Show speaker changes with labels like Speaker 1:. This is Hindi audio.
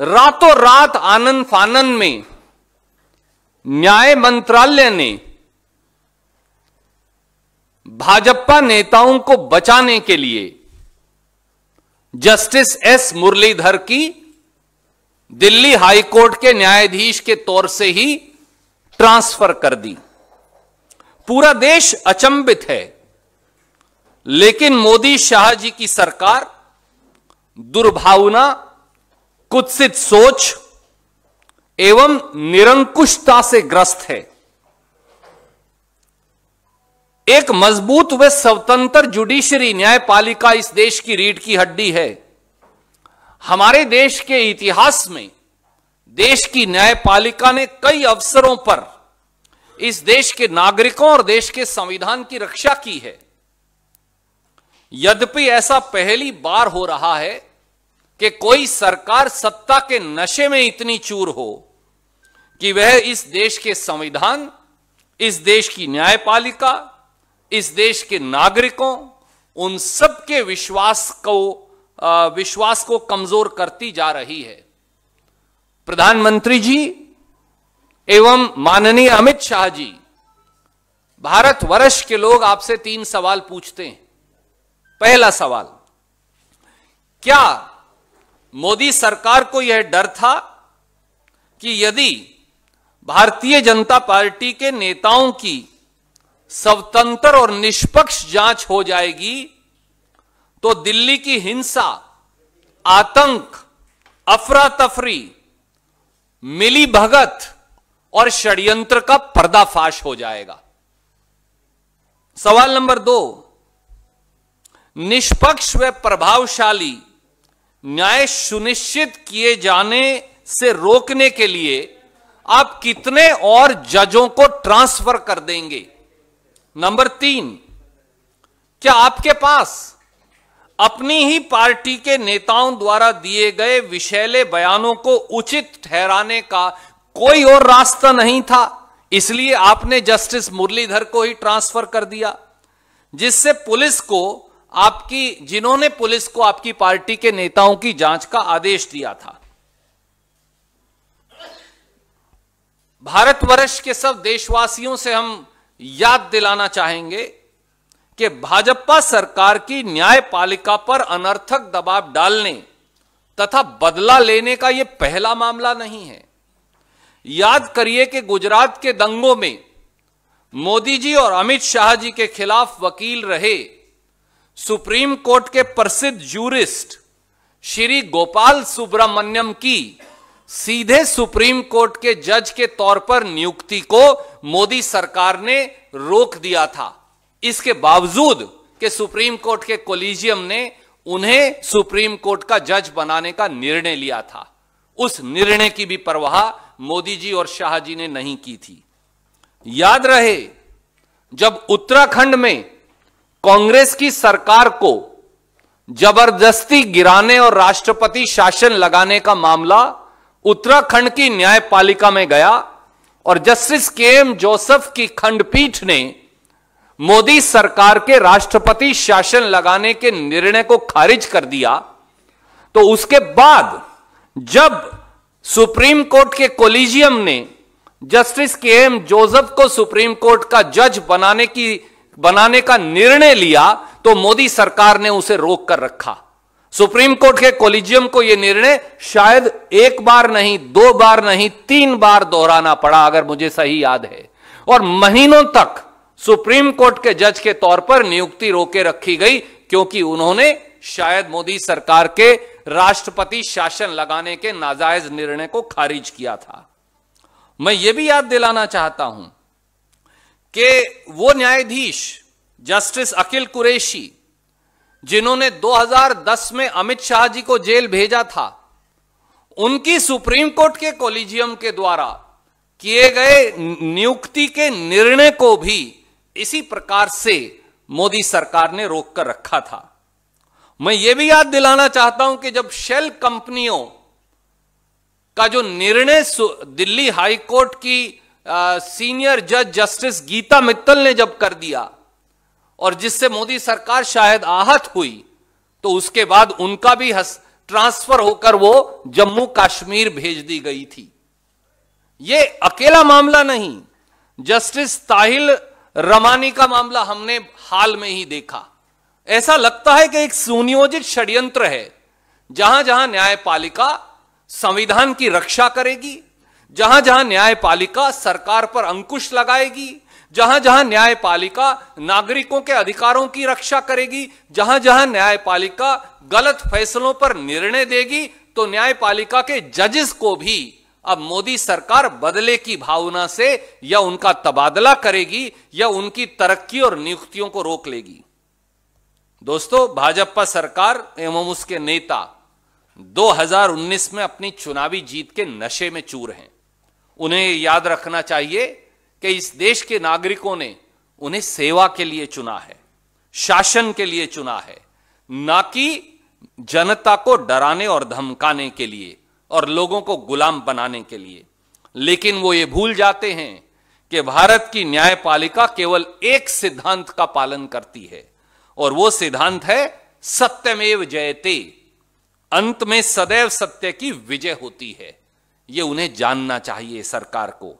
Speaker 1: रातों रात आनंद फानन में न्याय मंत्रालय ने भाजपा नेताओं को बचाने के लिए जस्टिस एस मुरलीधर की दिल्ली हाईकोर्ट के न्यायाधीश के तौर से ही ट्रांसफर कर दी पूरा देश अचंबित है लेकिन मोदी शाह जी की सरकार दुर्भावना कुत्सित सोच एवं निरंकुशता से ग्रस्त है एक मजबूत व स्वतंत्र जुडिशरी न्यायपालिका इस देश की रीढ़ की हड्डी है हमारे देश के इतिहास में देश की न्यायपालिका ने कई अवसरों पर इस देश के नागरिकों और देश के संविधान की रक्षा की है यद्यपि ऐसा पहली बार हो रहा है कि कोई सरकार सत्ता के नशे में इतनी चूर हो कि वह इस देश के संविधान इस देश की न्यायपालिका इस देश के नागरिकों उन सब के विश्वास को विश्वास को कमजोर करती जा रही है प्रधानमंत्री जी एवं माननीय अमित शाह जी भारत वर्ष के लोग आपसे तीन सवाल पूछते हैं पहला सवाल क्या मोदी सरकार को यह डर था कि यदि भारतीय जनता पार्टी के नेताओं की स्वतंत्र और निष्पक्ष जांच हो जाएगी तो दिल्ली की हिंसा आतंक अफरा तफरी मिली भगत और षड्यंत्र का पर्दाफाश हो जाएगा सवाल नंबर दो निष्पक्ष व प्रभावशाली न्याय सुनिश्चित किए जाने से रोकने के लिए आप कितने और जजों को ट्रांसफर कर देंगे नंबर तीन क्या आपके पास अपनी ही पार्टी के नेताओं द्वारा दिए गए विषैले बयानों को उचित ठहराने का कोई और रास्ता नहीं था इसलिए आपने जस्टिस मुरलीधर को ही ट्रांसफर कर दिया जिससे पुलिस को आपकी जिन्होंने पुलिस को आपकी पार्टी के नेताओं की जांच का आदेश दिया था भारतवर्ष के सब देशवासियों से हम याद दिलाना चाहेंगे कि भाजपा सरकार की न्यायपालिका पर अनर्थक दबाव डालने तथा बदला लेने का यह पहला मामला नहीं है याद करिए कि गुजरात के दंगों में मोदी जी और अमित शाह जी के खिलाफ वकील रहे सुप्रीम कोर्ट के प्रसिद्ध जूरिस्ट श्री गोपाल सुब्रमण्यम की सीधे सुप्रीम कोर्ट के जज के तौर पर नियुक्ति को मोदी सरकार ने रोक दिया था इसके बावजूद के सुप्रीम कोर्ट के कोलिजियम ने उन्हें सुप्रीम कोर्ट का जज बनाने का निर्णय लिया था उस निर्णय की भी परवाह मोदी जी और शाह जी ने नहीं की थी याद रहे जब उत्तराखंड में कांग्रेस की सरकार को जबरदस्ती गिराने और राष्ट्रपति शासन लगाने का मामला उत्तराखंड की न्यायपालिका में गया और जस्टिस के एम जोसेफ की खंडपीठ ने मोदी सरकार के राष्ट्रपति शासन लगाने के निर्णय को खारिज कर दिया तो उसके बाद जब सुप्रीम कोर्ट के कोलिजियम ने जस्टिस के एम जोसेफ को सुप्रीम कोर्ट का जज बनाने की बनाने का निर्णय लिया तो मोदी सरकार ने उसे रोक कर रखा सुप्रीम कोर्ट के कोलिजियम को यह निर्णय शायद एक बार नहीं दो बार नहीं तीन बार दोहराना पड़ा अगर मुझे सही याद है और महीनों तक सुप्रीम कोर्ट के जज के तौर पर नियुक्ति रोके रखी गई क्योंकि उन्होंने शायद मोदी सरकार के राष्ट्रपति शासन लगाने के नाजायज निर्णय को खारिज किया था मैं यह भी याद दिलाना चाहता हूं कि वो न्यायाधीश जस्टिस अखिल कुरैशी जिन्होंने 2010 में अमित शाह जी को जेल भेजा था उनकी सुप्रीम कोर्ट के कोलिजियम के द्वारा किए गए नियुक्ति के निर्णय को भी इसी प्रकार से मोदी सरकार ने रोक कर रखा था मैं ये भी याद दिलाना चाहता हूं कि जब शेल कंपनियों का जो निर्णय दिल्ली हाई कोर्ट की सीनियर जज जस्टिस गीता मित्तल ने जब कर दिया और जिससे मोदी सरकार शायद आहत हुई तो उसके बाद उनका भी ट्रांसफर होकर वो जम्मू कश्मीर भेज दी गई थी ये अकेला मामला नहीं जस्टिस ताहिल रमानी का मामला हमने हाल में ही देखा ऐसा लगता है कि एक सुनियोजित षड्यंत्र है जहां जहां न्यायपालिका संविधान की रक्षा करेगी जहां जहां न्यायपालिका सरकार पर अंकुश लगाएगी जहां जहां न्यायपालिका नागरिकों के अधिकारों की रक्षा करेगी जहां जहां न्यायपालिका गलत फैसलों पर निर्णय देगी तो न्यायपालिका के जजेस को भी अब मोदी सरकार बदले की भावना से या उनका तबादला करेगी या उनकी तरक्की और नियुक्तियों को रोक लेगी दोस्तों भाजपा सरकार एवं उसके नेता 2019 में अपनी चुनावी जीत के नशे में चूर हैं उन्हें याद रखना चाहिए कि इस देश के नागरिकों ने उन्हें सेवा के लिए चुना है शासन के लिए चुना है ना कि जनता को डराने और धमकाने के लिए और लोगों को गुलाम बनाने के लिए लेकिन वो ये भूल जाते हैं कि भारत की न्यायपालिका केवल एक सिद्धांत का पालन करती है और वो सिद्धांत है सत्यमेव जयते अंत में सदैव सत्य की विजय होती है यह उन्हें जानना चाहिए सरकार को